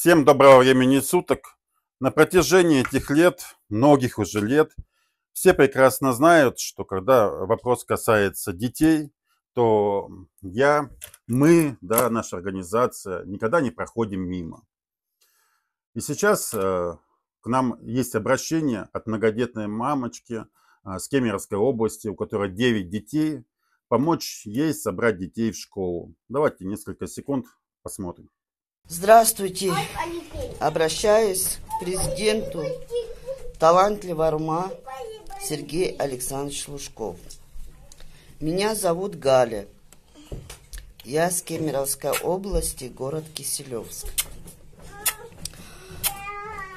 Всем доброго времени суток. На протяжении этих лет, многих уже лет, все прекрасно знают, что когда вопрос касается детей, то я, мы, да, наша организация никогда не проходим мимо. И сейчас э, к нам есть обращение от многодетной мамочки э, с Кемеровской области, у которой 9 детей, помочь ей собрать детей в школу. Давайте несколько секунд посмотрим. Здравствуйте. Обращаюсь к президенту талантливого Арма Сергей Александрович Лужков. Меня зовут Галя. Я с Кемеровской области, город Киселевск.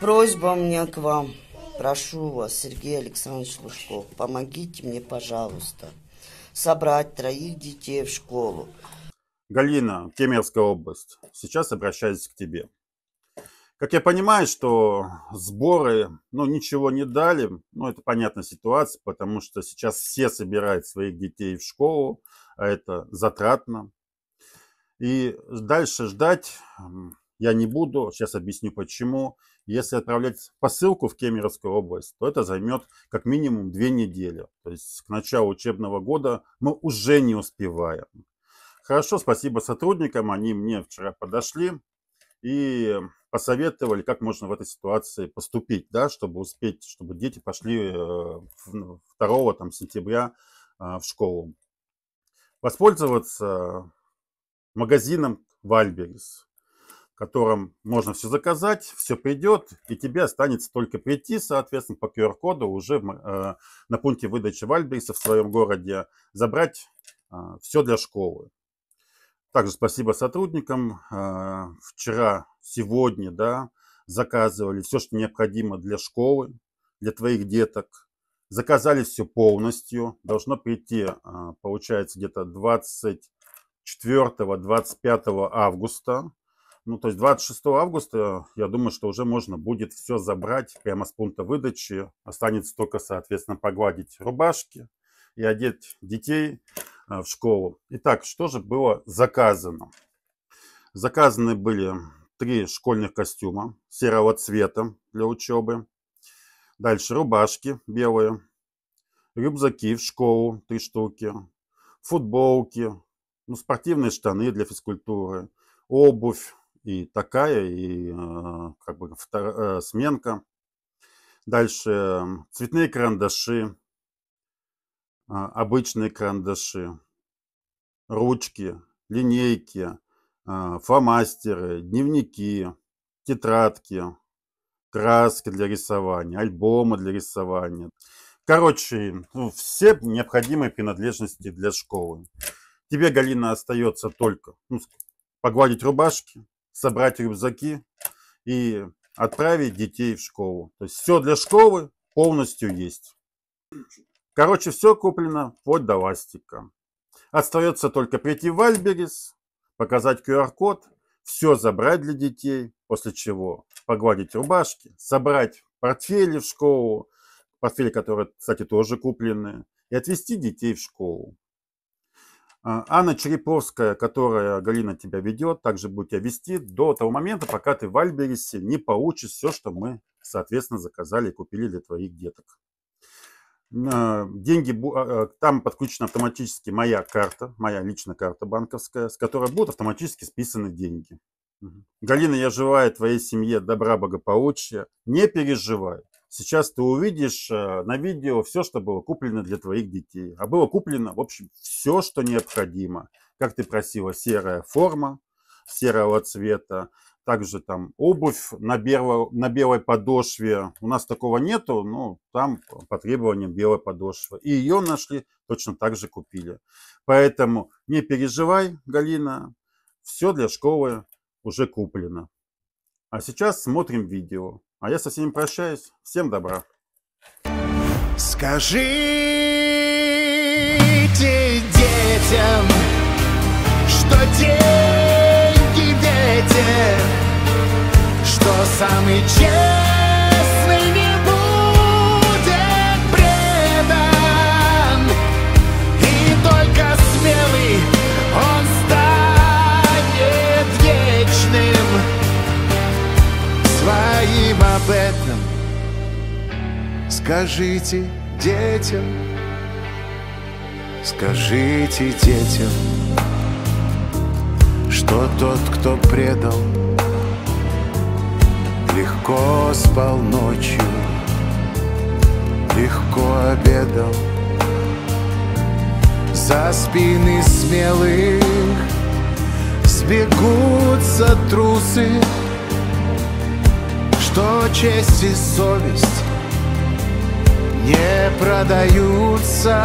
Просьба у меня к вам. Прошу вас, Сергей Александрович Лужков, помогите мне, пожалуйста, собрать троих детей в школу. Галина, Кемерская область, сейчас обращаюсь к тебе. Как я понимаю, что сборы, ну, ничего не дали, ну, это понятная ситуация, потому что сейчас все собирают своих детей в школу, а это затратно. И дальше ждать я не буду, сейчас объясню почему. Если отправлять посылку в Кемеровскую область, то это займет как минимум две недели. То есть к началу учебного года мы уже не успеваем. Хорошо, спасибо сотрудникам, они мне вчера подошли и посоветовали, как можно в этой ситуации поступить, да, чтобы успеть, чтобы дети пошли 2 э, ну, там, сентября э, в школу. Воспользоваться магазином Вальберис, в котором можно все заказать, все придет, и тебе останется только прийти, соответственно, по QR-коду уже э, на пункте выдачи Вальбериса в своем городе, забрать все для школы. Также спасибо сотрудникам. Э, вчера, сегодня, да, заказывали все, что необходимо для школы, для твоих деток. Заказали все полностью. Должно прийти, а, получается, где-то 24-25 августа. Ну, то есть 26 августа, я думаю, что уже можно будет все забрать прямо с пункта выдачи. Останется только, соответственно, погладить рубашки, и одеть детей э, в школу. Итак, что же было заказано? Заказаны были три школьных костюма серого цвета для учебы. Дальше рубашки белые, рюкзаки в школу, три штуки, футболки, ну, спортивные штаны для физкультуры, обувь и такая, и э, как бы втор... э, сменка. Дальше э, цветные карандаши, а, обычные карандаши, ручки, линейки, а, фломастеры, дневники, тетрадки, краски для рисования, альбомы для рисования. Короче, ну, все необходимые принадлежности для школы. Тебе, Галина, остается только ну, погладить рубашки, собрать рюкзаки и отправить детей в школу. То есть все для школы полностью есть. Короче, все куплено вплоть до ластика. Остается только прийти в Альберис, показать QR-код, все забрать для детей, после чего погладить рубашки, собрать портфели в школу, портфели, которые, кстати, тоже куплены, и отвезти детей в школу. А, Анна Череповская, которая, Галина, тебя ведет, также будет тебя вести до того момента, пока ты в Альберисе не получишь все, что мы, соответственно, заказали и купили для твоих деток деньги, а, а, там подключена автоматически моя карта, моя личная карта банковская, с которой будут автоматически списаны деньги. Галина, я желаю твоей семье добра, благополучия. Не переживай. Сейчас ты увидишь э, на видео все, что было куплено для твоих детей. А было куплено, в общем, все, что необходимо. Как ты просила, серая форма серого цвета, также там обувь на, бело, на белой подошве. У нас такого нету, но там по требованиям белой подошвы. И ее нашли, точно так же купили. Поэтому не переживай, Галина, все для школы уже куплено. А сейчас смотрим видео. А я со всеми прощаюсь. Всем добра. Скажите детям, что делать тех, что самый честный не будет предан, и только смелый он станет вечным. Своим об скажите детям, скажите детям что тот, кто предал, Легко спал ночью, легко обедал За спины смелых сбегутся трусы Что честь и совесть не продаются